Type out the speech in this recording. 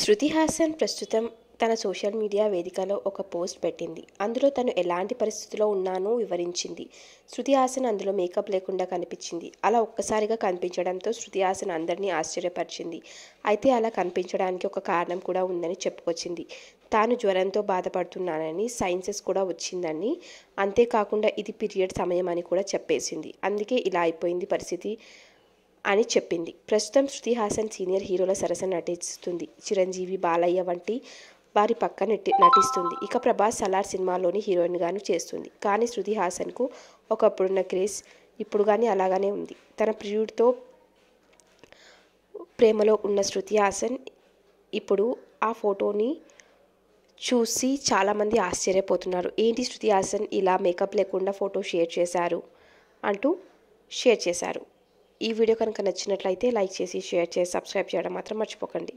శృతి హాసన్ ప్రస్తుతం తన social media వేదికలో ఒక పోస్ట్ పెట్టింది అందులో తను ఎలాంటి పరిస్థితిలో ఉన్నానో వివరించింది శృతి హాసన్ అందులో మేకప్ లేకుండా కనిపించింది అలా ఒక్కసారిగా కనిపించడంతో శృతి హాసన్ అందరినీ ఆశ్చర్యపరిచింది అయితే అలా కనిపించడానికి ఒక కారణం కూడా ఉందని చెప్పుకొచ్చింది తాను జ్వరంతో బాధపడుతున్నానని సైన్సెస్ కూడా వచ్చిందని అంతేకాకుండా ఇది పీరియడ్ సమయం అని కూడా చెప్పేసింది అందుకే ఇలా అయిపోయింది పరిస్థితి అని చెప్పింది ప్రస్తుతం శృతి హాసన్ సీనియర్ హీరోల సరసన నటిస్తుంది చిరంజీవి బాలయ్య వంటి వారి పక్క నటిస్తుంది ఇక ప్రభాస్ సలార్ సినిమాలోని హీరోయిన్గాను చేస్తుంది కానీ శృతి హాసన్కు ఒకప్పుడున్న క్రేజ్ ఇప్పుడు కానీ అలాగానే ఉంది తన ప్రియుడితో ప్రేమలో ఉన్న శృతి హాసన్ ఇప్పుడు ఆ ఫోటోని చూసి చాలామంది ఆశ్చర్యపోతున్నారు ఏంటి శృతి హాసన్ ఇలా మేకప్ లేకుండా ఫోటో షేర్ చేశారు అంటూ షేర్ చేశారు ఈ వీడియో కనుక నచ్చినట్లయితే లైక్ చేసి షేర్ చేసి సబ్స్క్రైబ్ చేయడం మాత్రం మర్చిపోకండి